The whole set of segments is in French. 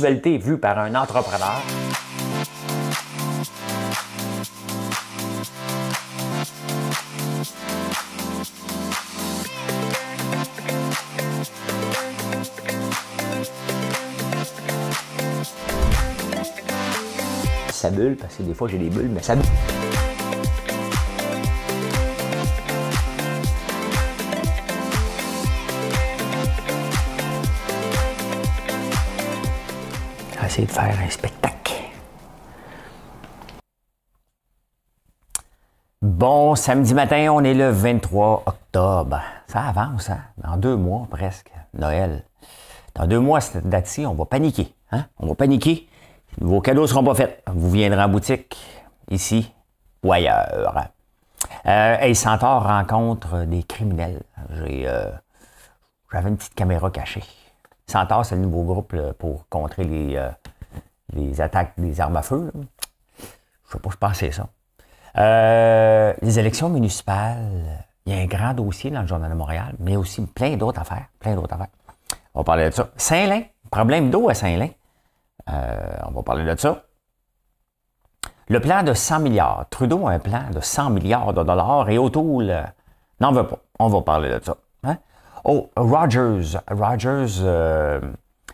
...vu vue par un entrepreneur. Ça bulle, parce que des fois j'ai des bulles, mais ça de faire un spectacle. Bon, samedi matin, on est le 23 octobre. Ça avance, hein? Dans deux mois presque, Noël. Dans deux mois, cette date-ci, on va paniquer. Hein? On va paniquer. Vos cadeaux ne seront pas faits. Vous viendrez en boutique, ici ou ailleurs. Euh, hey, rencontre des criminels. J'ai, euh, j'avais une petite caméra cachée. Centaure, c'est le nouveau groupe pour contrer les, euh, les attaques des armes à feu. Je sais pas, je ça. Euh, les élections municipales, il y a un grand dossier dans le Journal de Montréal, mais aussi plein d'autres affaires. Plein d'autres affaires. On va parler de ça. Saint-Lin, problème d'eau à Saint-Lin. Euh, on va parler de ça. Le plan de 100 milliards. Trudeau a un plan de 100 milliards de dollars et autour, euh, n'en veut pas. On va parler de ça. Hein. Oh, Rogers. Rogers,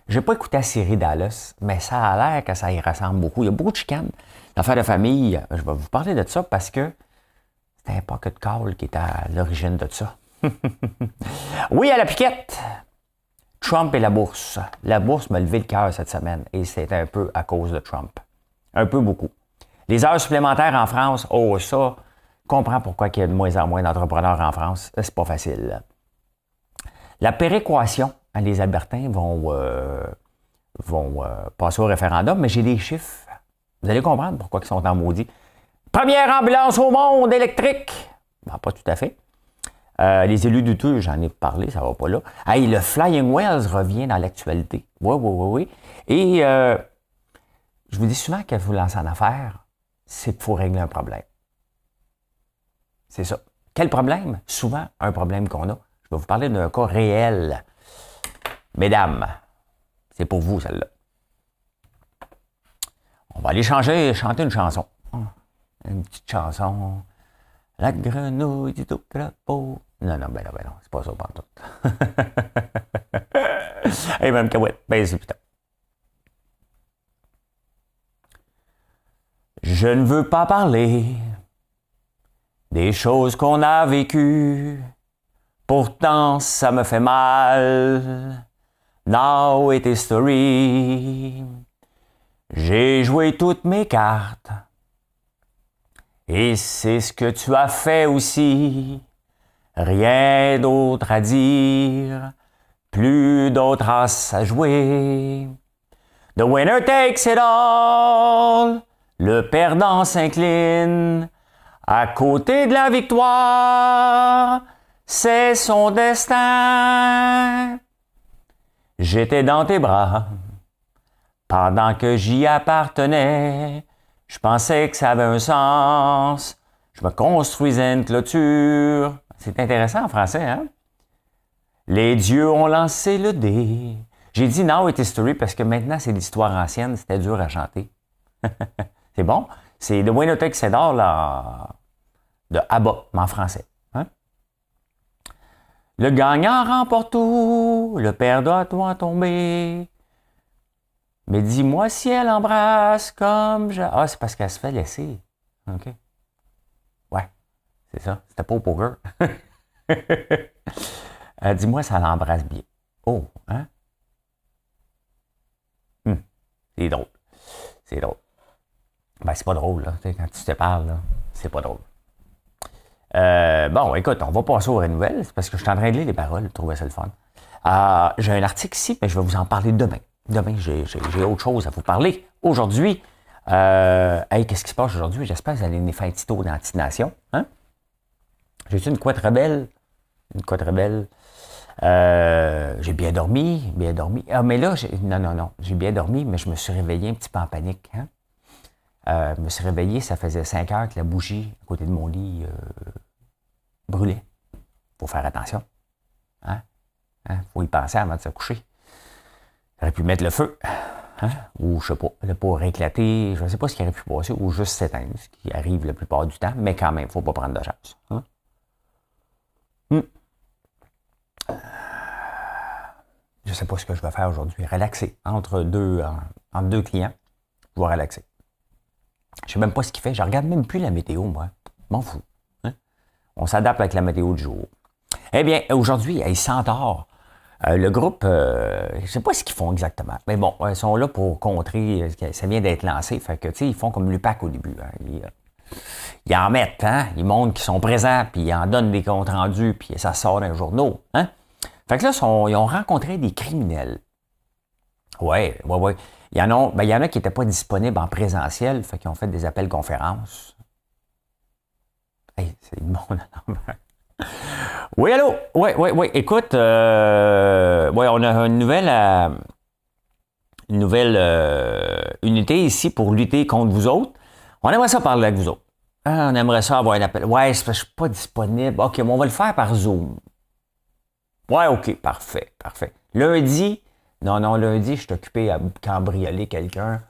j'ai pas écouté la série Dallas, mais ça a l'air que ça y ressemble beaucoup. Il y a beaucoup de chicanes. L'affaire de famille, je vais vous parler de ça parce que c'est un pocket call qui est à l'origine de ça. oui, à la piquette! Trump et la bourse. La bourse m'a levé le cœur cette semaine et c'était un peu à cause de Trump. Un peu beaucoup. Les heures supplémentaires en France, oh ça, comprends pourquoi il y a de moins en moins d'entrepreneurs en France. C'est pas facile. La péréquation ah, les Albertins vont, euh, vont euh, passer au référendum, mais j'ai des chiffres. Vous allez comprendre pourquoi ils sont en maudit. Première ambulance au monde électrique! pas tout à fait. Euh, les élus du tout, j'en ai parlé, ça va pas là. Hey, le Flying Wells revient dans l'actualité. Oui, oui, oui, oui. Et je vous dis souvent que vous lancez en affaire, c'est qu'il faut régler un problème. C'est ça. Quel problème? Souvent, un problème qu'on a. Je vais vous parler d'un cas réel. Mesdames, c'est pour vous celle-là. On va aller changer, chanter une chanson. Une petite chanson. La grenouille du tout crapaud. Non, non, ben non, ben non, c'est pas ça, pas tout. Et même Cahouette, ben c'est putain. Je ne veux pas parler des choses qu'on a vécues. Pourtant, ça me fait mal. Now it is story. J'ai joué toutes mes cartes. Et c'est ce que tu as fait aussi. Rien d'autre à dire, plus d'autre as à jouer. The winner takes it all. Le perdant s'incline. À côté de la victoire, c'est son destin. J'étais dans tes bras. Pendant que j'y appartenais, je pensais que ça avait un sens. Je me construisais une clôture. C'est intéressant en français, hein? Les dieux ont lancé le dé. J'ai dit Now it history parce que maintenant c'est l'histoire ancienne, c'était dur à chanter. c'est bon? C'est de que c'est dans là, de Abba, mais en français. Le gagnant remporte tout, le perdant doit tomber. Mais dis-moi si elle embrasse comme je. Ah, c'est parce qu'elle se fait laisser. OK. Ouais, c'est ça. C'était pas au poker. Euh, dis-moi si elle embrasse bien. Oh, hein? Hum, c'est drôle. C'est drôle. Ben, c'est pas drôle, là. quand tu te parles, là, c'est pas drôle. Euh, bon, écoute, on va passer aux nouvelles parce que je suis en train de lire les paroles, je trouvais ça le fun. Ah, j'ai un article ici, mais je vais vous en parler demain. Demain, j'ai, autre chose à vous parler. Aujourd'hui, euh, qu'est-ce qui se passe aujourd'hui? J'espère que vous allez de faire un hein? J'ai eu une couette rebelle. Une couette rebelle. Euh, j'ai bien dormi, bien dormi. Ah, mais là, j'ai... non, non, non. J'ai bien dormi, mais je me suis réveillé un petit peu en panique. Hein? je me suis réveillé, ça faisait 5 heures que la bougie à côté de mon lit Brûler. Il faut faire attention. Hein? hein? faut y penser avant de se coucher. J'aurais pu mettre le feu. Hein? Ou je sais pas, le pour éclater, je ne sais pas ce qui aurait pu passer, ou juste s'éteindre, ce qui arrive la plupart du temps, mais quand même, il ne faut pas prendre de chance. Hein? Hmm. Je ne sais pas ce que je vais faire aujourd'hui. Relaxer. Entre deux, euh, entre deux clients, je relaxer. Je sais même pas ce qu'il fait. Je regarde même plus la météo, moi. M'en fous. On s'adapte avec la météo du jour. Eh bien, aujourd'hui, il s'endort. Euh, le groupe, euh, je ne sais pas ce qu'ils font exactement, mais bon, euh, ils sont là pour contrer, ça vient d'être lancé, fait que, ils font comme l'UPAC au début. Hein. Ils, en mettent, hein? ils montrent qu'ils sont présents, puis ils en donnent des comptes rendus, puis ça sort d'un les journaux. Hein. Fait que là, ils ont rencontré des criminels. Ouais, ouais, ouais. Il y en a, ben, il y en a qui n'étaient pas disponibles en présentiel, fait qu'ils ont fait des appels conférences. Hey, c'est bon, Oui, allô? Oui, oui, oui. Écoute, euh, ouais, on a une nouvelle, euh, une nouvelle euh, unité ici pour lutter contre vous autres. On aimerait ça parler avec vous autres. Ah, on aimerait ça avoir un appel. Ouais, je ne suis pas disponible. OK, mais on va le faire par Zoom. Ouais, OK, parfait, parfait. Lundi, non, non, lundi, je suis occupé à cambrioler quelqu'un.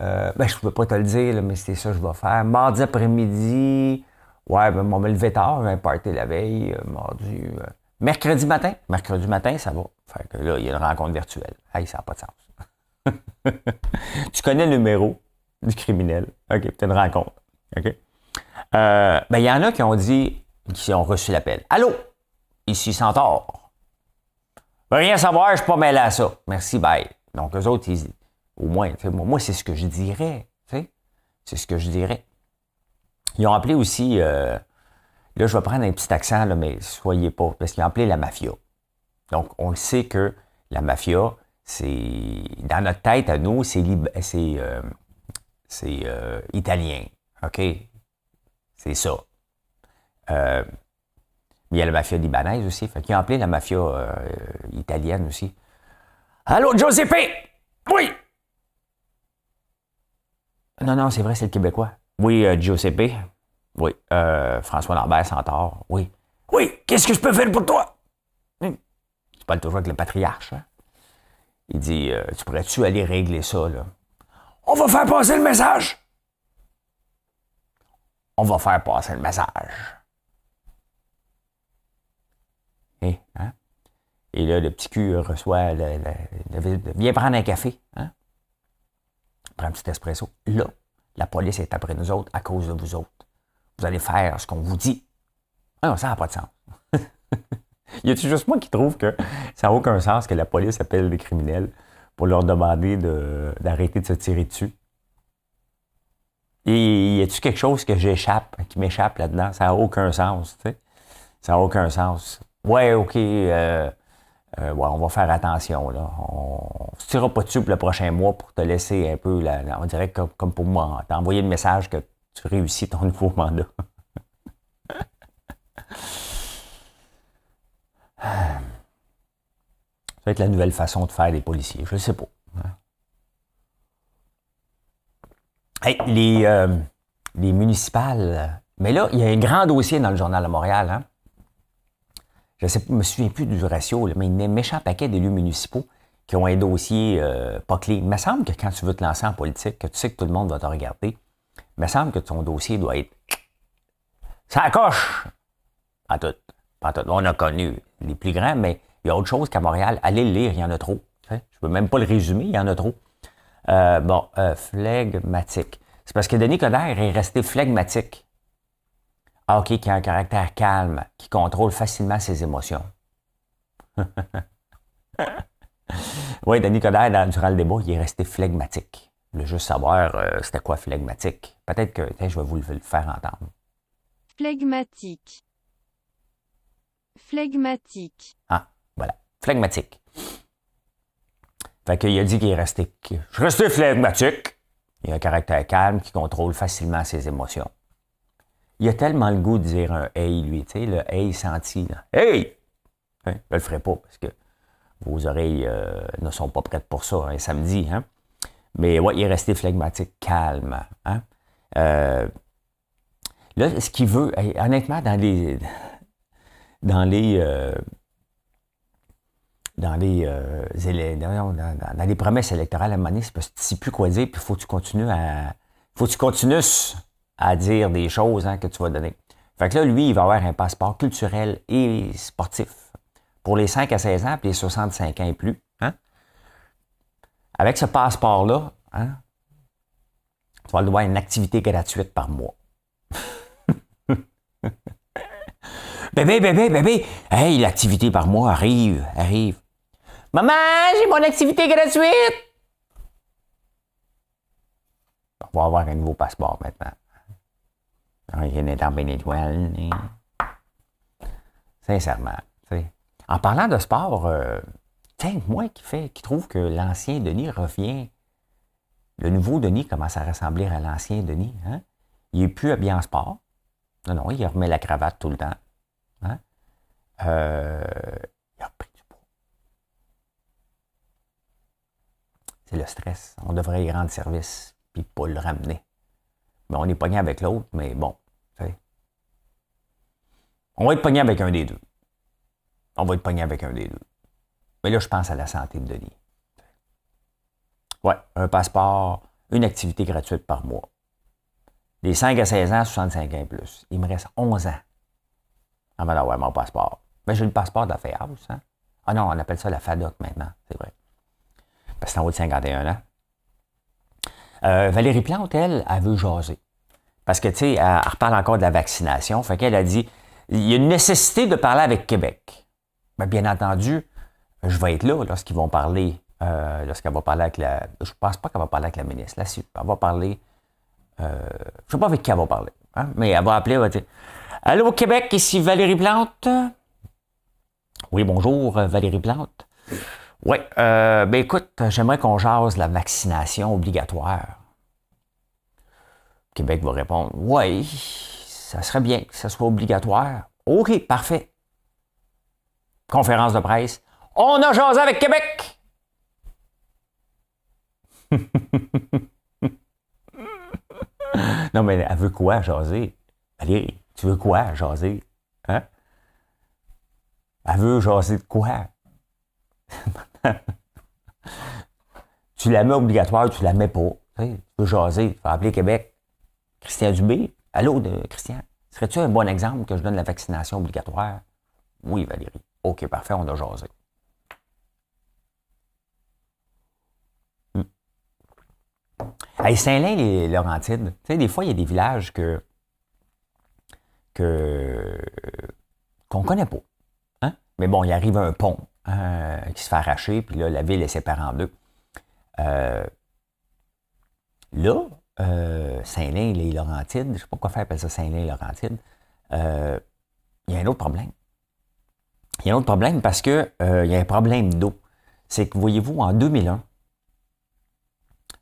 Euh, ben, je ne pouvais pas te le dire, mais c'est ça que je vais faire. Mardi après-midi, Ouais, ben, on me levé tard, party la veille, euh, mardi. Euh, mercredi matin. Mercredi matin, ça va. Fait que là, il y a une rencontre virtuelle. Hey, ça n'a pas de sens. tu connais le numéro du criminel. OK, peut-être une rencontre. OK? Euh, ben, il y en a qui ont dit, qui ont reçu l'appel. Allô? Ici Centaure. Je rien savoir, je suis pas mêlé à ça. Merci, bye. Donc, eux autres, ils, au moins, moi, c'est ce que je dirais. C'est ce que je dirais. Ils ont appelé aussi, euh, là je vais prendre un petit accent, là, mais soyez pas, parce qu'ils ont appelé la mafia. Donc on sait que la mafia, c'est dans notre tête à nous, c'est euh, c'est euh, italien, ok, c'est ça. Euh, mais il y a la mafia libanaise aussi, fait qu'ils ont appelé la mafia italienne aussi. Allô Giuseppe, oui. Non non, c'est vrai, c'est le Québécois. Oui, euh, Giuseppe. »« Oui, euh, François Lambert Santor. Oui. Oui, qu'est-ce que je peux faire pour toi? Hmm. Tu parles toujours avec le patriarche. Hein? Il dit euh, Tu pourrais-tu aller régler ça, là? On va faire passer le message. On va faire passer le message. Eh, hein? Et, là, le petit cul reçoit le Viens prendre un café. Hein? Prends un petit espresso. Là. La police est après nous autres à cause de vous autres. Vous allez faire ce qu'on vous dit. Ah non, ça n'a pas de sens. y a juste moi qui trouve que ça n'a aucun sens que la police appelle des criminels pour leur demander d'arrêter de, se tirer dessus? Et y a t quelque chose que j'échappe, qui m'échappe là-dedans? Ça n'a aucun sens, tu sais. Ça n'a aucun sens. Ouais, OK. Euh, euh, on va faire attention. On ne se tirera pas dessus pour le prochain mois pour te laisser un peu, on dirait comme, pour moi, hein. t'envoyer le message que tu réussis ton nouveau mandat. Ça va être la nouvelle façon de faire des policiers, je ne sais pas. les, euh, les municipales. Mais là, il y a un grand dossier dans le journal de Montréal. Hein? je ne me souviens plus du ratio, mais il y a un méchant paquet d'élus municipaux qui ont un dossier euh, pas clé. Il me semble que quand tu veux te lancer en politique, que tu sais que tout le monde va te regarder, il me semble que ton dossier doit être ça coche. Pas tout. tout. On a connu les plus grands, mais il y a autre chose qu'à Montréal. Allez le lire, il y en a trop. Je ne peux même pas le résumer, il y en a trop. Euh, bon, phlegmatique. Euh, flegmatique. C'est parce que Denis Coderre est resté flegmatique. Ah, OK, qui a un caractère calme, qui contrôle facilement ses émotions. oui, Denis Coderre, dans, durant le débat, il est resté flegmatique. Le juste savoir, euh, c'était quoi flegmatique? Peut-être que je vais vous le faire entendre. Flegmatique. Flegmatique. Ah, voilà. Flegmatique. Fait qu'il a dit qu'il est resté. Je suis resté flegmatique. Il a un caractère calme qui contrôle facilement ses émotions il a tellement le goût de dire un hey, lui, tu sais, le hey senti. Hey! Hein? Je ne le ferai pas parce que vos oreilles euh, ne sont pas prêtes pour ça hein, samedi. Hein? Mais ouais, il est resté flegmatique, calme. Hein. Euh, là, ce qu'il veut, honnêtement, dans les. Dans les. Euh, dans les, dans, les promesses électorales à un moment donné, c'est plus quoi dire, puis faut que tu continues à. Faut que tu continues à dire des choses hein, que tu vas donner. Fait que là, lui, il va avoir un passeport culturel et sportif pour les 5 à 16 ans puis les 65 ans et plus. Hein? Avec ce passeport-là, hein, tu vas le une activité gratuite par mois. bébé, bébé, bébé, hey, l'activité par mois arrive, arrive. Maman, j'ai mon activité gratuite! On va avoir un nouveau passeport maintenant il est en Bénédouane. Sincèrement. En parlant de sport, c'est euh, moi qui, fait, trouve que l'ancien Denis revient. Le nouveau Denis commence à ressembler à l'ancien Denis. Hein. Il n'est plus habillé en sport. Non, non, il remet la cravate tout le temps. Hein. Euh, il a pris du poids. C'est le stress. On devrait y rendre service, puis pas le ramener ben on est pogné avec l'autre, mais bon. On va être pogné avec un des deux. On va être pogné avec un des deux. Mais là, je pense à la santé de Denis. Ouais, un passeport, une activité gratuite par mois. Des 5 à 16 ans, 65 ans et plus. Il me reste 11 ans avant d'avoir mon passeport. Mais ben, j'ai le passeport de la oh Ah non, on appelle ça la FADOC maintenant, c'est vrai. Parce que c'est en haut de 51 ans. Euh, Valérie Plante, elle, elle veut jaser. Parce que, tu sais, elle, reparle encore de la vaccination. Fait qu'elle a dit, il y a une nécessité de parler avec Québec. Ben, bien entendu, je vais être là lorsqu'ils vont parler, euh, lorsqu'elle va parler avec la... Je pense pas qu'elle va parler avec la ministre. Là, elle va parler... je euh, je sais pas avec qui elle va parler. Hein. mais elle va appeler, elle va dire, Allô Québec, ici Valérie Plante. Oui, bonjour Valérie Plante. Oui. Euh, ben écoute, j'aimerais qu'on jase la vaccination obligatoire. Québec va répondre Oui, ça serait bien que ce soit obligatoire. OK, parfait. Conférence de presse. On a jasé avec Québec! non, mais elle veut quoi jaser? Allez, tu veux quoi jaser? Hein? Elle veut jaser de quoi? tu la mets obligatoire, tu la mets pas. Tu, peux jaser, tu vas appeler Québec. Christian Dubé, allô, de Christian, serais-tu un bon exemple que je donne la vaccination obligatoire? Oui, Valérie. OK, parfait, on a jasé. Hmm. Saint-Lin, les Laurentides, tu sais, des fois, il y a des villages que que qu'on connaît pas. Hein? Mais bon, il arrive un pont. Euh, qui se fait arracher, puis là, la ville est séparée en deux. Euh, là, euh, Saint-Lin, les Laurentides, je ne sais pas quoi faire appeler ça Saint-Lin, et Laurentides, il y a un autre problème. Il y a un autre problème parce qu'il y a un problème d'eau. C'est que, voyez-vous, en 2001,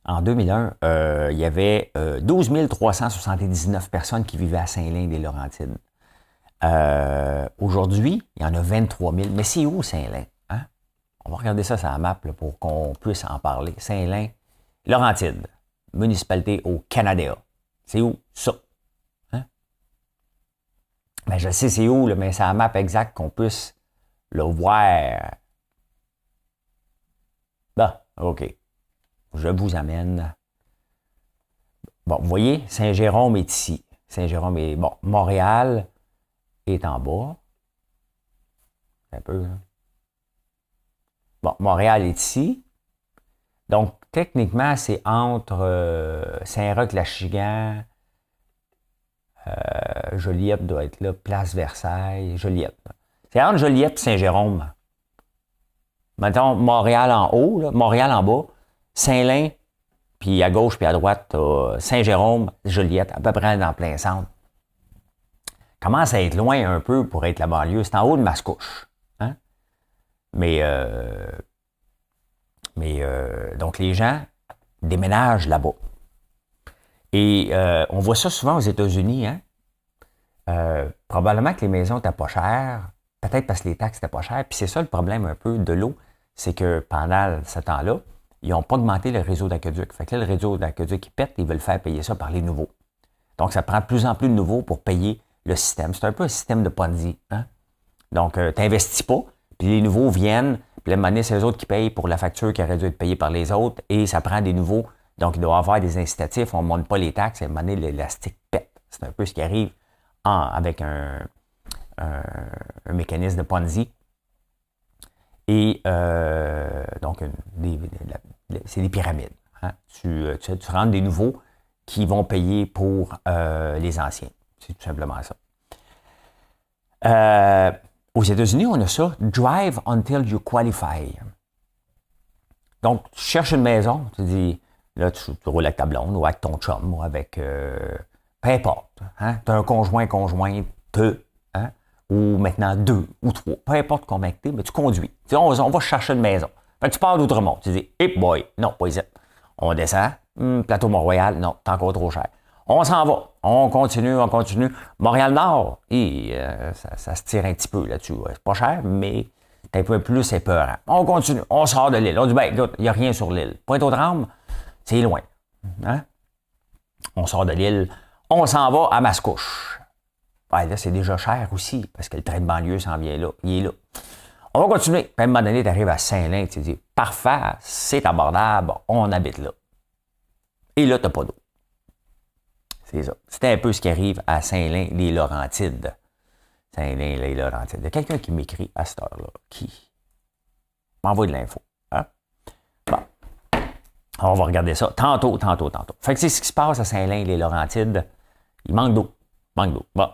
en 2001, il y avait 12 379 personnes qui vivaient à Saint-Lin-des-Laurentides. Aujourd'hui, il y en a 23 000. Mais c'est où Saint-Lin? On va regarder ça sur la map pour qu'on puisse en parler. Saint-Lin, Laurentide, municipalité au Canada. C'est où ça? Hein? Ben, je sais c'est où, là, mais c'est la map exacte qu'on puisse le voir. Bon, OK. Je vous amène. Bon, vous voyez, Saint-Jérôme est ici. Saint-Jérôme est. Bon, Montréal est en bas. Un peu, hein? Bon, Montréal est ici. Donc, techniquement, c'est entre euh, Saint-Roch-la-Chigan, euh, Joliette doit être là, Place Versailles, Joliette. C'est entre Joliette et Saint-Jérôme. Maintenant, Montréal en haut, Montréal en bas, Saint-Lin, puis à gauche puis à droite, euh, Saint-Jérôme, Joliette, à peu près dans plein centre. Commence à être loin un peu pour être la banlieue. C'est en haut de Mascouche. Mais, euh, mais euh, donc, les gens déménagent là-bas. Et euh, on voit ça souvent aux États-Unis. Hein. probablement que les maisons n'étaient pas chères, peut-être parce que les taxes n'étaient pas chères. Puis c'est ça le problème un peu de l'eau, c'est que pendant ce temps-là, ils n'ont pas augmenté le réseau d'aqueduc. Fait que le réseau d'aqueduc, il pète, ils veulent faire payer ça par les nouveaux. Donc, ça prend de plus en plus de nouveaux pour payer le système. C'est un peu un système de Ponzi. Hein. Donc, tu n'investis pas, les nouveaux viennent, puis là, c'est les autres qui payent pour la facture qui aurait dû être payée par les autres, et ça prend des nouveaux. Donc, il doit y avoir des incitatifs, on ne monte pas les taxes, et à l'élastique pète. C'est un peu ce qui arrive avec un, mécanisme de Ponzi. Et euh, donc, c'est des pyramides. Hein. Tu, euh, tu, rentres des nouveaux qui vont payer pour euh, les anciens. C'est tout simplement ça. Euh, aux États-Unis, on a ça, drive until you qualify. Donc, tu cherches une maison, tu dis, là, tu, roules avec ta blonde ou avec ton chum ou avec. Euh, peu importe. Hein. Tu as un conjoint, conjoint, peu, hein? ou maintenant deux ou trois. Peu importe combien es, mais tu conduis. on, va chercher une maison. Tu tu pars Tu dis, hey boy, non, pas ici. On descend, hmm, plateau Mont-Royal, non, t'es encore trop cher. On s'en va. On continue, on continue. Montréal-Nord, euh, ça, se tire un petit peu là-dessus. C'est pas cher, mais c'est un peu plus épeurant. On continue. On sort de l'île. On dit, ben, il n'y a rien sur l'île. Pointe-aux-Trembles, c'est loin. Hein? On sort de l'île. On s'en va à Mascouche. là, c'est déjà cher aussi, parce que le train de banlieue s'en vient là. Il est là. On va continuer. à un moment donné, tu arrives à Saint-Lin, tu dis, parfait, c'est abordable, on habite là. Et là, tu n'as pas d'eau. C'était un peu ce qui arrive à Saint-Lin, les Laurentides. Saint-Lin, les Laurentides. Il y a quelqu'un qui m'écrit à cette heure-là, qui m'envoie de l'info. Hein? Bon. On va regarder ça tantôt, tantôt, tantôt. Fait que c'est ce qui se passe à Saint-Lin, les Laurentides. Il manque d'eau. Manque d'eau. Bon.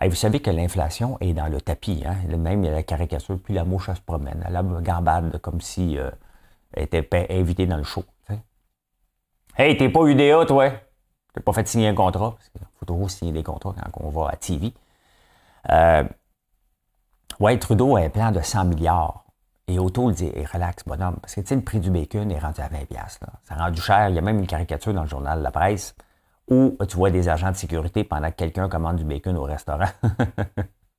vous savez que l'inflation est dans le tapis. Hein? Même il y a la caricature, puis la mouche, se promène. Elle a gambade comme si euh, elle était invitée dans le show. Hey, t'es pas UDA, toi? n'ai pas fait signer un contrat, parce qu'il faut toujours signer des contrats quand on va à TV. Euh, ouais, Trudeau a un plan de 100 milliards. Et Auto le dit, relax, bonhomme, parce que tu sais, le prix du bacon est rendu à 20$. Ça a rendu cher. Il y a même une caricature dans le journal de La Presse où tu vois des agents de sécurité pendant que quelqu'un commande du bacon au restaurant.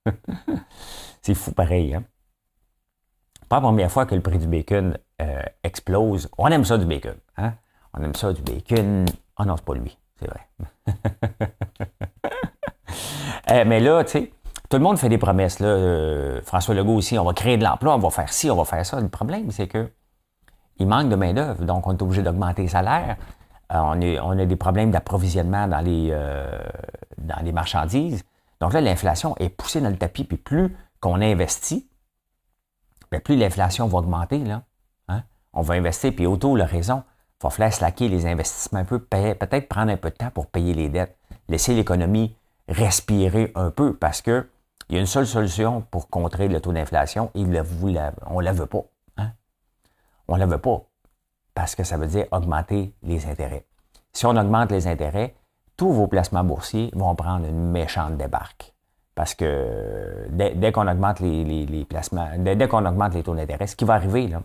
C'est fou pareil, hein. Pas la première fois que le prix du bacon euh, explose. On aime ça du bacon, hein? On aime ça du bacon. On oh ah non, pas lui. C'est vrai. Eh, mais là, tu sais, tout le monde fait des promesses. Là. Euh, François Legault aussi, on va créer de l'emploi, on va faire ci, on va faire ça. Le problème, c'est que il manque de main-d'œuvre, donc on est obligé d'augmenter les salaires. Euh, on, a des problèmes d'approvisionnement dans, les, euh, dans les marchandises. Donc là, l'inflation est poussée dans le tapis, puis plus qu'on investit, ben, plus l'inflation va augmenter. Là. Hein. On va investir, puis autour, la raison. Il va falloir slacker les investissements un peu, peut-être prendre un peu de temps pour payer les dettes, laisser l'économie respirer un peu parce que il y a une seule solution pour contrer le taux d'inflation et on ne la veut pas. Hein? On ne la veut pas parce que ça veut dire augmenter les intérêts. Si on augmente les intérêts, tous vos placements boursiers vont prendre une méchante débarque. Parce que dès, qu'on augmente les, placements, dès qu'on augmente les taux d'intérêt, ce qui va arriver, là,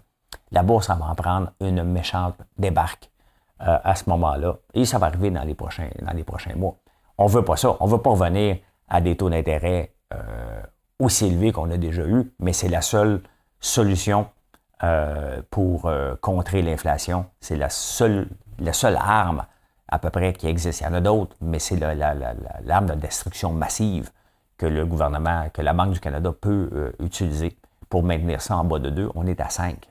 la bourse, va en prendre une méchante débarque euh, à ce moment-là. Et ça va arriver dans les prochains, dans les prochains mois. On ne veut pas ça. On ne veut pas revenir à des taux d'intérêt euh, aussi élevés qu'on a déjà eu, mais c'est la seule solution euh, pour contrer l'inflation. C'est la seule, la seule arme à peu près qui existe. Il y en a d'autres, mais c'est l'arme de destruction massive que le gouvernement, que la Banque du Canada peut utiliser pour maintenir ça en bas de deux. On est à 5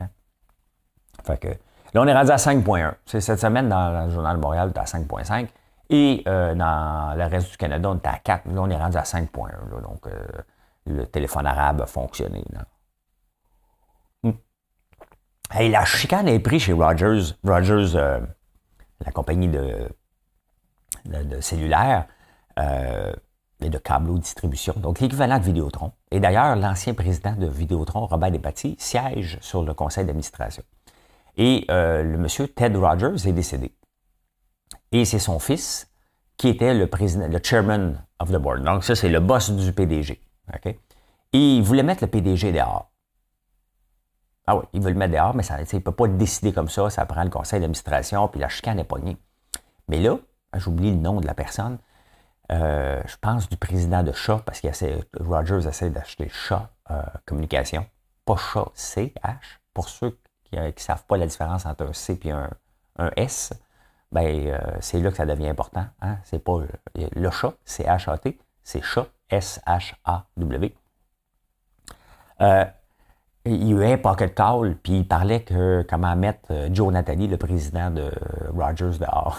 là, on est rendu à 5.1. C'est cette semaine dans le Journal de Montréal, on est à 5.5. Et euh, dans le reste du Canada, on est à 4. Là, on est rendu à 5.1. Donc, euh, le téléphone arabe a fonctionné. Là. Hmm. la chicane est prise chez Rogers. Rogers, euh, la compagnie de, cellulaire et de câble ou distribution, donc l'équivalent de Vidéotron. Et d'ailleurs, l'ancien président de Vidéotron, Robert Debatty, siège sur le conseil d'administration. Et euh, le monsieur Ted Rogers est décédé. Et c'est son fils qui était le, président, le chairman of the board. Donc, ça, c'est le boss du PDG. Et il voulait mettre le PDG dehors. Ah oui, il veut le mettre dehors, mais ça, il ne peut pas décider comme ça. Ça prend le conseil d'administration, puis la chicane est pognée. Mais là, j'oublie le nom de la personne. Euh, je pense du président de Chat, parce que Rogers essaie d'acheter Chat euh, Communication. Pas Chat, CH, pour ceux euh, qui ne savent pas la différence entre un C et un, S, ben, euh, c'est là que ça devient important. Hein. C'est pas euh, le chat, c'est H-A-T, c'est chat, S-H-A-W. il y a eu un pocket call, puis il parlait que comment mettre Joe Nathalie, le président de Rogers, dehors.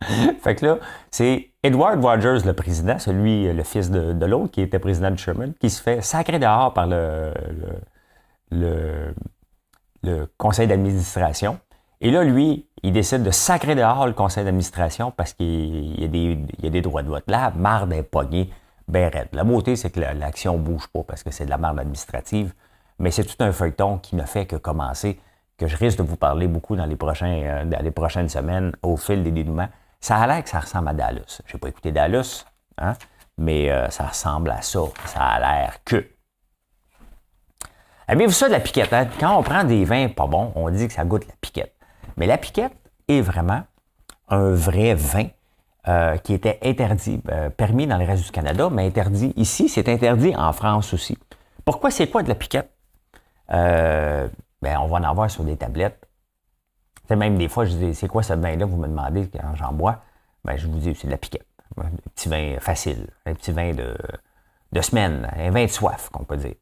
fait que là, c'est Edward Rogers, le président, celui, le fils de, l'autre, qui était président de Sherman, qui se fait sacré dehors par le le, conseil d'administration. Et là, lui, il décide de sacrer dehors le conseil d'administration parce qu'il y, a des droits de vote. Là, marre d'un poignet bien raide. La beauté, c'est que l'action ne bouge pas parce que c'est de la marde administrative, mais c'est tout un feuilleton qui ne fait que commencer, que je risque de vous parler beaucoup dans les, euh, les prochaines semaines au fil des dénouements. Ça a l'air que ça ressemble à Dallas. Je n'ai pas écouté Dallas, hein, mais euh, ça ressemble à ça. Ça a l'air que. Aimez-vous ça de la piquette? Hein? Quand on prend des vins pas bons, on dit que ça goûte la piquette. Mais la piquette est vraiment un vrai vin euh, qui était interdit, euh, permis dans le reste du Canada, mais interdit ici. C'est interdit en France aussi. Pourquoi c'est quoi de la piquette? Euh, ben, on va en avoir sur des tablettes. même des fois, je dis, c'est quoi ce vin-là? Vous me demandez quand j'en bois. Ben, je vous dis, c'est de la piquette. Un petit vin facile, un petit vin de, de semaine, un vin de soif, qu'on peut dire.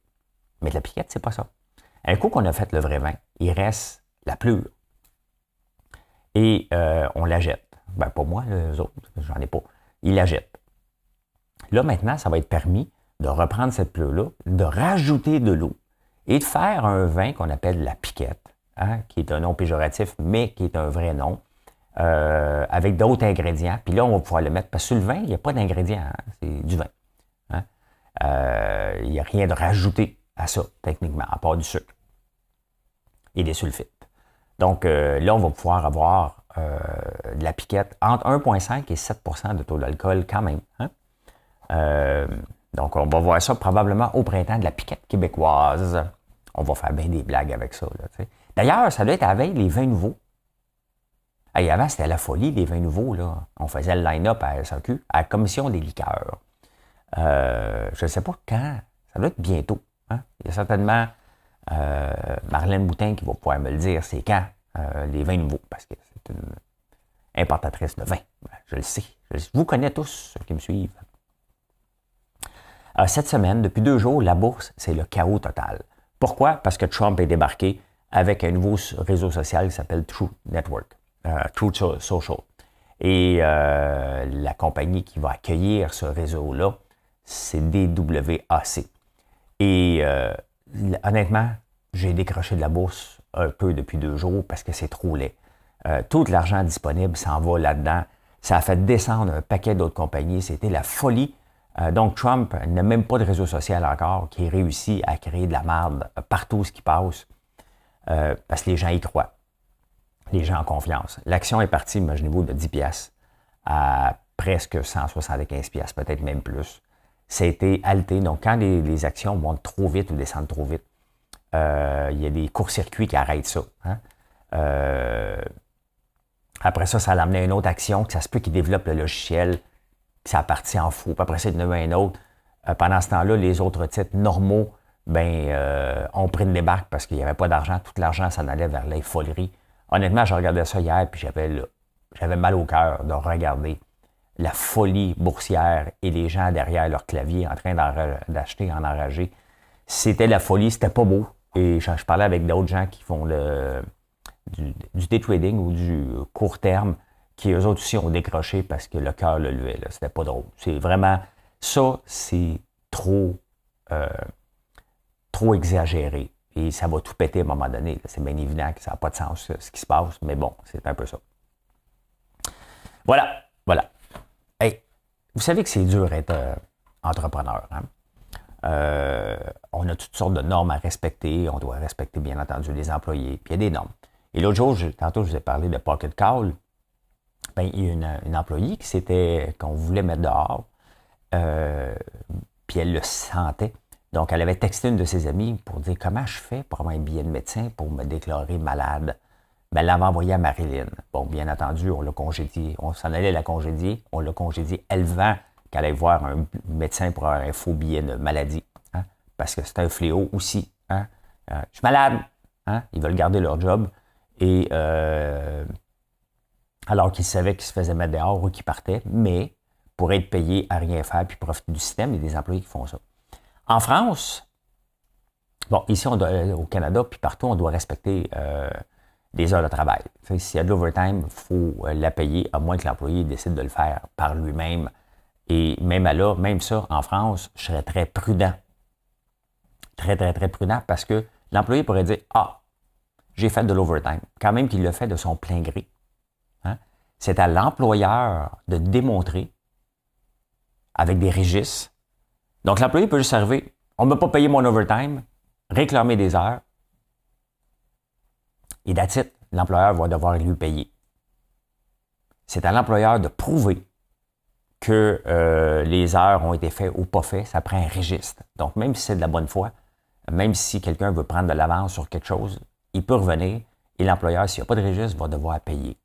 Mais de la piquette, c'est pas ça. Un coup qu'on a fait le vrai vin, il reste la pluie Et euh, on la jette. Ben, pas moi, les autres, j'en ai pas. Il la jette. Là, maintenant, ça va être permis de reprendre cette pleure-là, de rajouter de l'eau et de faire un vin qu'on appelle la piquette, hein, qui est un nom péjoratif, mais qui est un vrai nom, euh, avec d'autres ingrédients. Puis là, on va pouvoir le mettre, parce que sur le vin, il n'y a pas d'ingrédients, hein, c'est du vin. Hein. Euh, il n'y a rien de rajouté à ça, techniquement, à part du sucre et des sulfites. Donc euh, là, on va pouvoir avoir euh, de la piquette entre 1,5 et 7 de taux d'alcool quand même. Hein? Euh, donc on va voir ça probablement au printemps de la piquette québécoise. On va faire bien des blagues avec ça. D'ailleurs, ça doit être avec les vins nouveaux. avant, c'était la folie, des vins nouveaux. Là. On faisait le line-up à à la commission des liqueurs. je ne sais pas quand. Ça doit être bientôt. Hein? Il y a certainement euh, Marlène Boutin qui va pouvoir me le dire, c'est quand euh, les vins nouveaux, parce que c'est une importatrice de vin. Ben, je le sais. vous connaissez tous, ceux qui me suivent. Euh, cette semaine, depuis deux jours, la bourse, c'est le chaos total. Pourquoi? Parce que Trump est débarqué avec un nouveau réseau social qui s'appelle True Network, True Social. Et la compagnie qui va accueillir ce réseau-là, c'est DWAC. Et euh, honnêtement, j'ai décroché de la bourse un peu depuis deux jours parce que c'est trop laid. Euh, tout l'argent disponible s'en va là-dedans. Ça a fait descendre un paquet d'autres compagnies. C'était la folie. Euh, donc, Trump n'a même pas de réseau social encore qui réussit à créer de la merde partout ce qui passe parce que les gens y croient. Les gens ont confiance. L'action est partie, imaginez-vous, de 10 pièces à presque 175 pièces, peut-être même plus ça a été halté. Donc, quand les, actions montent trop vite ou descendent trop vite, euh, il y a des courts-circuits qui arrêtent ça. Hein. Euh, après ça, ça a amené à une autre action, que ça se peut qu'il développe le logiciel, que ça parti en fou. Puis après ça, il y un autre. Euh, pendant ce temps-là, les autres titres normaux ben, ont pris une débarque parce qu'il n'y avait pas d'argent. Tout l'argent ça allait vers les foleries. Honnêtement, je regardais ça hier, puis j'avais, j'avais mal au cœur de regarder la folie boursière et les gens derrière leur clavier en train d'acheter en enragé. C'était la folie, c'était pas beau. Et je, parlais avec d'autres gens qui font le, du, day trading ou du court terme, qui eux autres aussi ont décroché parce que le cœur le levait. C'était pas drôle. C'est vraiment, ça, c'est trop, euh, trop exagéré. Et ça va tout péter à un moment donné. C'est bien évident que ça n'a pas de sens ce qui se passe, mais bon, c'est un peu ça. Voilà, voilà. Vous savez que c'est dur d'être euh, entrepreneur. Hein? Euh, on a toutes sortes de normes à respecter. On doit respecter, bien entendu, les employés. Puis il y a des normes. Et l'autre jour, tantôt, je vous ai parlé de Pocket Call. Ben, il y a une, une employée qui s'était, qu'on voulait mettre dehors. Euh, puis elle le sentait. Donc, elle avait texté une de ses amies pour dire comment je fais pour avoir un billet de médecin pour me déclarer malade. Mais ben, elle l'avait envoyé à Marilyn. Bon, bien entendu, on l'a congédié. On s'en allait la congédier. On l'a elle élevant qu'elle allait voir un médecin pour un faux billet de maladie. Hein, parce que c'est un fléau aussi. Hein. Euh, je suis malade. Hein. Ils veulent garder leur job. Et euh, alors qu'ils savaient qu'ils se faisaient mettre dehors ou qu'ils partaient, mais pour être payés à rien faire puis profiter du système, et des employés qui font ça. En France, bon, ici on au Canada, puis partout, on doit respecter euh, des heures de travail. S'il y a de l'overtime, il faut euh, la payer, à moins que l'employé décide de le faire par lui-même. Et même alors, là, même ça, en France, je serais très prudent. Très, très, très prudent parce que l'employé pourrait dire Ah, j'ai fait de l'overtime. Quand même qu'il le fait de son plein gré. Hein. C'est à l'employeur de démontrer avec des registres. Donc, l'employé peut juste arriver On ne m'a pas payé mon overtime, réclamer des heures, et d'attitude, l'employeur va devoir lui payer. C'est à l'employeur de prouver que euh, les heures ont été faites ou pas faites. Ça prend un registre. Donc, même si c'est de la bonne foi, même si quelqu'un veut prendre de l'avance sur quelque chose, il peut revenir et l'employeur, s'il n'y a pas de registre, va devoir payer.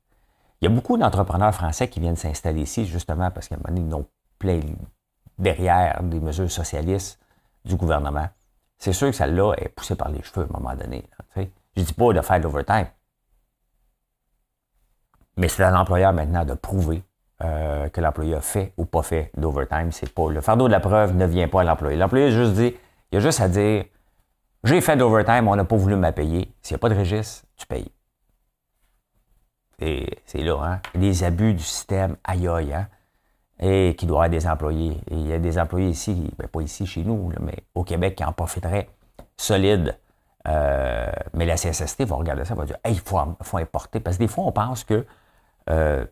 Il y a beaucoup d'entrepreneurs français qui viennent s'installer ici justement parce qu'à un moment donné, ils ont plein derrière des mesures socialistes du gouvernement. C'est sûr que celle-là est poussée par les cheveux à un moment donné. Je ne dis pas de faire de l'overtime. Mais c'est à l'employeur maintenant de prouver euh, que l'employé a fait ou pas fait d'overtime. C'est pas le fardeau de la preuve ne vient pas à l'employé. L'employé juste dit, il a juste à dire, j'ai fait d'overtime, on n'a pas voulu m'appayer. S'il n'y a pas de registre, tu payes. Et c'est là, hein? Les abus du système, aïe hein, Et qui doit avoir des employés. Et il y a des employés ici, ben, pas ici chez nous, mais au Québec qui en profiteraient solide euh, mais la CSST va regarder ça, va dire Hey, il faut, importer. Parce que des fois, on pense que euh,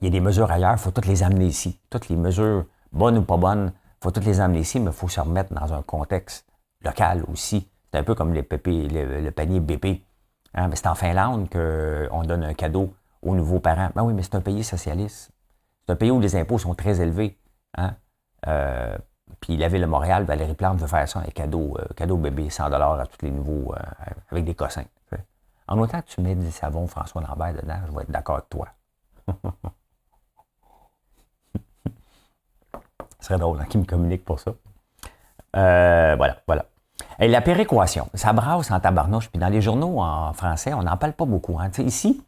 il y a des mesures ailleurs, il faut toutes les amener ici. Toutes les mesures, bonnes ou pas bonnes, il faut toutes les amener ici, mais il faut se remettre dans un contexte local aussi. C'est un peu comme les le, panier BP. Hein, c'est en Finlande qu'on euh, donne un cadeau aux nouveaux parents. Ben oui, mais c'est un pays socialiste. C'est un pays où les impôts sont très élevés. Hein. Puis la Ville de Montréal, Valérie Plante veut faire ça, un cadeau, euh, cadeau bébé, 100 à tous les nouveaux, euh, avec des cossins. En autant que tu mets du savon François Lambert dedans, je vais être d'accord avec toi. Ce serait drôle, hein, qui me communique pour ça. Euh, voilà, voilà. Et la péréquation, ça brasse en tabarnouche. Puis dans les journaux en français, on n'en parle pas beaucoup. Hein. Ici,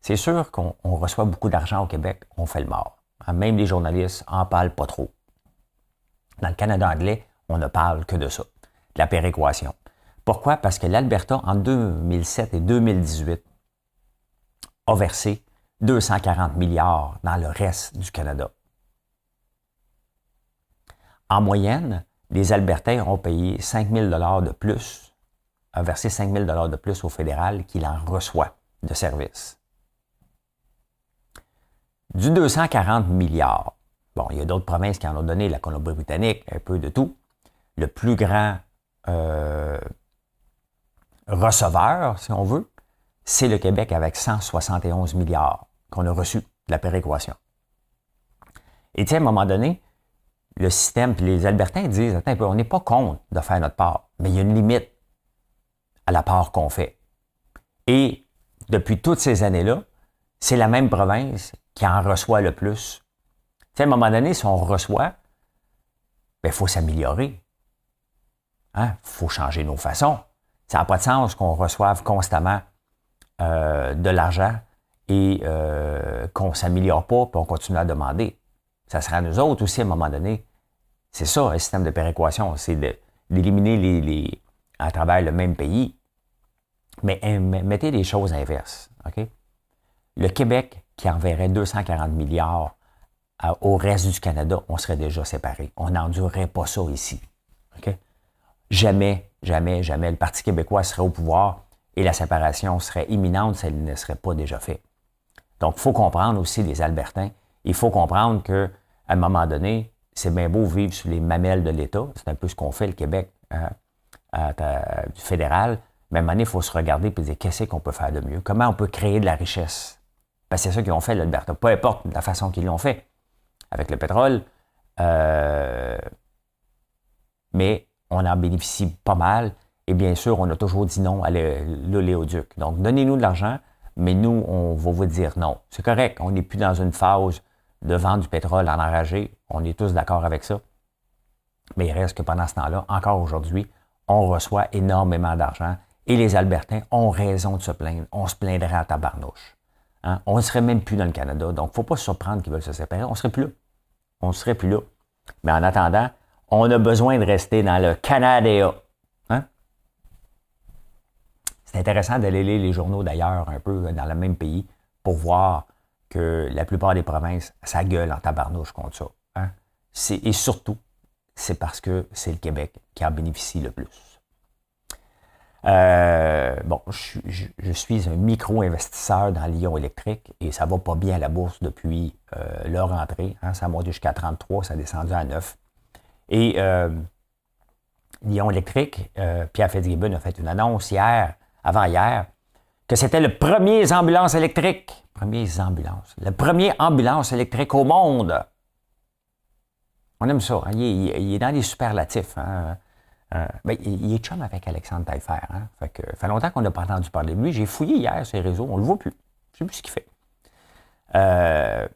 c'est sûr qu'on reçoit beaucoup d'argent au Québec, on fait le mort. Hein, même les journalistes n'en parlent pas trop dans le Canada anglais, on ne parle que de ça, de la péréquation. Pourquoi? Parce que l'Alberta, en 2007 et 2018, a versé 240 milliards dans le reste du Canada. En moyenne, les Albertains ont payé 5 000 de plus, ont versé 5 000 de plus au fédéral qu'il en reçoit de service. Du 240 milliards, Bon, il y a d'autres provinces qui en ont donné, la Colombie-Britannique, un peu de tout. Le plus grand euh, receveur, si on veut, c'est le Québec avec 171 milliards qu'on a reçus de la péréquation. Et tiens, à un moment donné, le système, puis les Albertains disent, attends un peu, on n'est pas contre de faire notre part, mais il y a une limite à la part qu'on fait. Et depuis toutes ces années-là, c'est la même province qui en reçoit le plus à un moment donné, si on reçoit, il ben, faut s'améliorer. Il hein? faut changer nos façons. Ça n'a pas de sens qu'on reçoive constamment euh, de l'argent et euh, qu'on ne s'améliore pas, puis on continue à demander. Ça sera à nous autres aussi à un moment donné. C'est ça, un système de péréquation, c'est d'éliminer les, à travers le même pays. Hein, mais mettez les choses inverses. OK? Le Québec qui enverrait 240 milliards au reste du Canada, on serait déjà séparés. On n'endurerait pas ça ici. Ok? Jamais, jamais, jamais le Parti québécois serait au pouvoir et la séparation serait imminente si elle ne serait pas déjà faite. Donc, il faut comprendre aussi les Albertains. Il faut comprendre qu'à un moment donné, c'est bien beau vivre sous les mamelles de l'État. C'est un peu ce qu'on fait le Québec hein, fédéral. Mais à un il faut se regarder et dire qu'est-ce qu'on peut faire de mieux? Comment on peut créer de la richesse? Parce que c'est ça qu'ils ont fait, l'Alberta. Peu importe la façon qu'ils l'ont fait avec le pétrole. Euh, mais on en bénéficie pas mal. Et bien sûr, on a toujours dit non à l'oléoduc. Donc, donnez-nous de l'argent, mais nous, on va vous dire non. C'est correct, on n'est plus dans une phase de vente du pétrole en enragé. On est tous d'accord avec ça. Mais il reste que pendant ce temps-là, encore aujourd'hui, on reçoit énormément d'argent et les Albertains ont raison de se plaindre. On se plaindrait à tabarnouche. Hein? On ne serait même plus dans le Canada. Donc, il ne faut pas se surprendre qu'ils veulent se séparer. On ne serait plus on ne serait plus là. Mais en attendant, on a besoin de rester dans le Canada. Hein? C'est intéressant d'aller lire les journaux d'ailleurs un peu euh, dans le même pays pour voir que la plupart des provinces, ça gueule en tabarnouche contre ça. Hein? Et surtout, c'est parce que c'est le Québec qui en bénéficie le plus. Euh, bon, je, suis un micro-investisseur dans Lyon électrique et ça va pas bien à la bourse depuis euh, leur entrée. Hein. ça a monté jusqu'à 33, ça a descendu à 9. Et euh, Lyon électrique, Pierre Fitzgibbon a fait une annonce hier, avant-hier, que c'était le premier ambulance électrique. Premier ambulance. Le premier ambulance électrique au monde. On aime ça. Hein. il, est dans les superlatifs. Hein. Euh, ben, il est chum avec Alexandre Taillefer. Hein? Fait fait longtemps qu'on n'a pas entendu parler de lui. J'ai fouillé hier ses réseaux, on ne le voit plus. Je sais plus ce qu'il fait. Euh,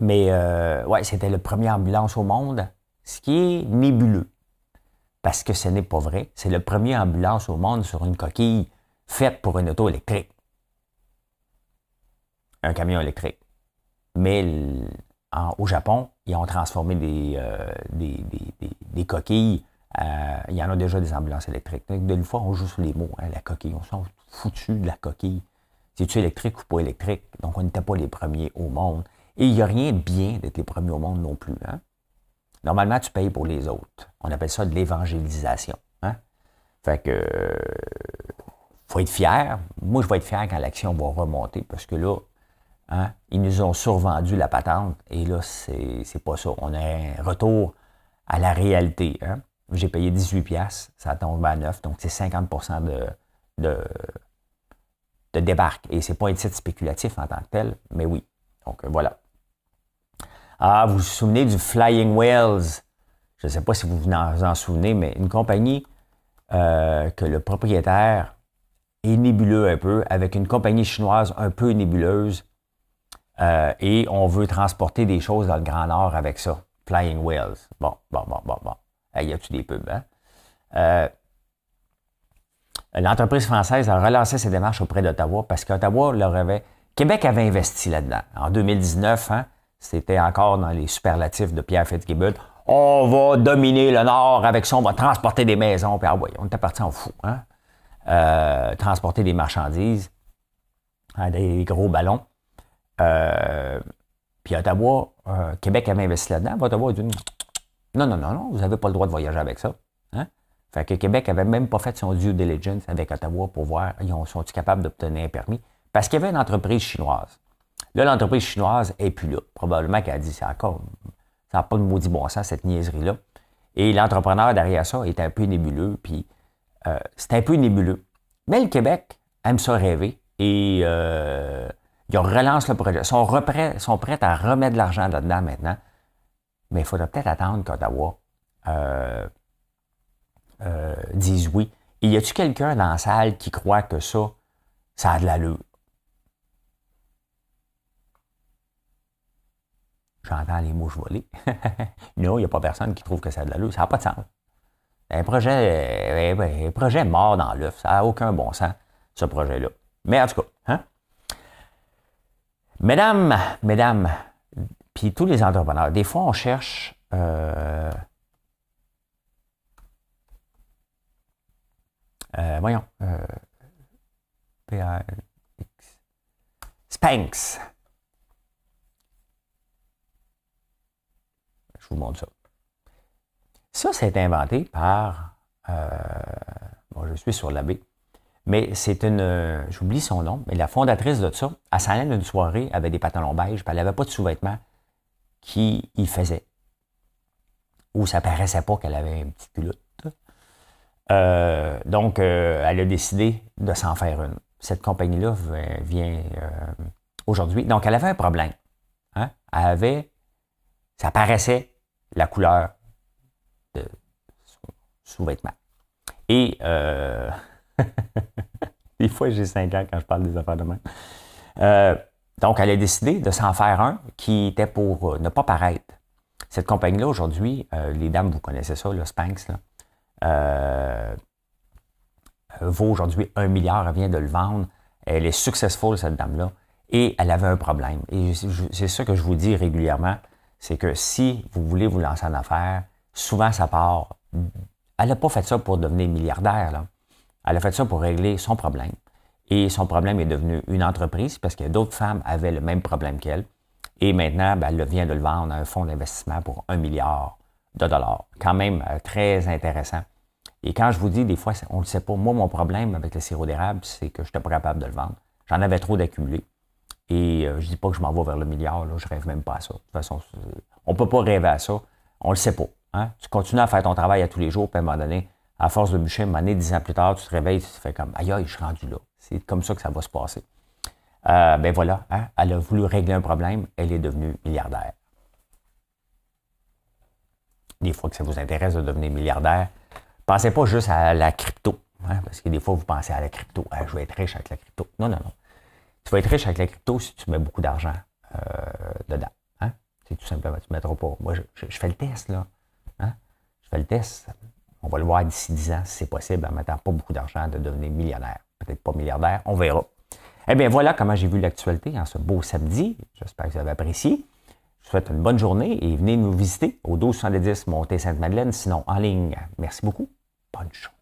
mais euh, ouais, c'était le premier ambulance au monde, ce qui est nébuleux. Parce que ce n'est pas vrai. C'est le premier ambulance au monde sur une coquille faite pour une auto électrique. Un camion électrique. Mais au Japon, ils ont transformé des, des, des, des coquilles euh, il y en a déjà des ambulances électriques. De fois, on joue sur les mots, hein, la coquille. On s'en foutu de la coquille. C'est-tu électrique ou pas électrique? Donc, on n'était pas les premiers au monde. Et il n'y a rien de bien d'être les premiers au monde non plus. Hein. Normalement, tu payes pour les autres. On appelle ça de l'évangélisation. Hein. Fait que il euh, faut être fier. Moi, je vais être fier quand l'action va remonter parce que là, ils nous ont survendu la patente et là, c'est, c'est pas ça. On est un retour à la réalité. J'ai payé 18$, ça tombe à 9$, donc c'est 50% de, débarque. Et ce n'est pas un titre spéculatif en tant que tel, mais oui. Donc euh, voilà. Ah, vous vous souvenez du Flying Whales? Je ne sais pas si vous vous en souvenez, mais une compagnie euh, que le propriétaire est nébuleux un peu, avec une compagnie chinoise un peu nébuleuse, euh, et on veut transporter des choses dans le Grand Nord avec ça. Flying Whales. Bon, bon, bon, bon, bon y a-tu des pubs, hein? euh, L'entreprise française a relancé ses démarches auprès d'Ottawa parce qu'Ottawa le avait. Québec avait investi là-dedans. En 2019, hein, c'était encore dans les superlatifs de Pierre Fitzgibbon. On va dominer le Nord avec ça, on va transporter des maisons. Puis, ah on était parti en fou. Hein? Euh, transporter des marchandises, des gros ballons. Euh, puis Ottawa, Québec avait investi là-dedans. Ottawa a dit non, non, non, non, vous n'avez pas le droit de voyager avec ça. Hein? Fait que Québec n'avait même pas fait son due diligence avec Ottawa pour voir, ils sont-ils capables d'obtenir un permis? Parce qu'il y avait une entreprise chinoise. Là, l'entreprise chinoise n'est plus là. Probablement qu'elle a dit, c'est encore, ça n'a pas de maudit bon sens, cette niaiserie-là. Et l'entrepreneur derrière ça est un peu nébuleux, puis euh, c'est un peu nébuleux. Mais le Québec aime ça rêver et euh, ils relancent le projet. Ils sont, sont prêts à remettre de l'argent là-dedans maintenant mais il faudra peut-être attendre qu'Ottawa euh, euh, dise oui. Il y a-tu quelqu'un dans la salle qui croit que ça, ça a de l'allure? J'entends les mouches voler. non, il n'y a pas personne qui trouve que ça a de l'allure. Ça n'a pas de sens. Un projet, un ben, projet mort dans l'œuf. Ça n'a aucun bon sens, ce projet-là. Mais en tout cas, hein? Mesdames, mesdames, puis tous les entrepreneurs, des fois, on cherche. Euh, euh voyons. Euh, Spanx. Je vous montre ça. Ça, c'est inventé par. Euh, bon, je suis sur l'abbé. Mais c'est une. J'oublie son nom, mais la fondatrice de ça, elle s'en allait d'une soirée avec des pantalons beige, puis elle n'avait pas de sous-vêtements qui y faisait. Ou ça paraissait pas qu'elle avait un petit culotte. Euh, donc, euh, elle a décidé de s'en faire une. Cette compagnie-là vient euh, aujourd'hui. Donc, elle avait un problème. Hein. Elle avait, ça paraissait la couleur de son sous-vêtement. Et des fois, j'ai cinq ans quand je parle des affaires de main donc, elle a décidé de s'en faire un qui était pour euh, ne pas paraître. Cette compagnie-là, aujourd'hui, euh, les dames, vous connaissez ça, le Spanx, là, euh, vaut aujourd'hui un milliard, elle vient de le vendre. Elle est successful, cette dame-là, et elle avait un problème. Et c'est ça que je vous dis régulièrement, c'est que si vous voulez vous lancer en affaires, souvent ça part. Elle n'a pas fait ça pour devenir milliardaire, Elle a fait ça pour régler son problème. Et son problème est devenu une entreprise parce que d'autres femmes avaient le même problème qu'elle. Et maintenant, ben, elle vient de le vendre à un fonds d'investissement pour un milliard de dollars. Quand même euh, très intéressant. Et quand je vous dis, des fois, on ne le sait pas. Moi, mon problème avec le sirop d'érable, c'est que je n'étais pas capable de le vendre. J'en avais trop d'accumulé. Et euh, je ne dis pas que je m'en vais vers le milliard. Là, je rêve même pas à ça. De toute façon, on ne peut pas rêver à ça. On ne le sait pas. Hein. Tu continues à faire ton travail à tous les jours, puis à un moment donné, à force de bûcher, un moment dix ans plus tard, tu te réveilles, tu te fais comme, aïe, aïe, je suis rendu là. C'est comme ça que ça va se passer. Euh, ben voilà, hein, elle a voulu régler un problème, elle est devenue milliardaire. Des fois que ça vous intéresse de devenir milliardaire, pensez pas juste à la crypto. Hein, parce que des fois, vous pensez à la crypto. Hein, je vais être riche avec la crypto. Non, non, non. Tu vas être riche avec la crypto si tu mets beaucoup d'argent euh, dedans. C'est tout simplement, tu ne mettras pas. Moi, je, fais le test, là. Je fais le test. On va le voir d'ici 10 ans si c'est possible en mettant pas beaucoup d'argent de devenir millionnaire peut-être pas milliardaire, on verra. Eh bien, voilà comment j'ai vu l'actualité en ce beau samedi. J'espère que vous avez apprécié. Je vous souhaite une bonne journée et venez nous visiter au 1270 Montée-Sainte-Madeleine, sinon en ligne. Merci beaucoup. Bonne journée.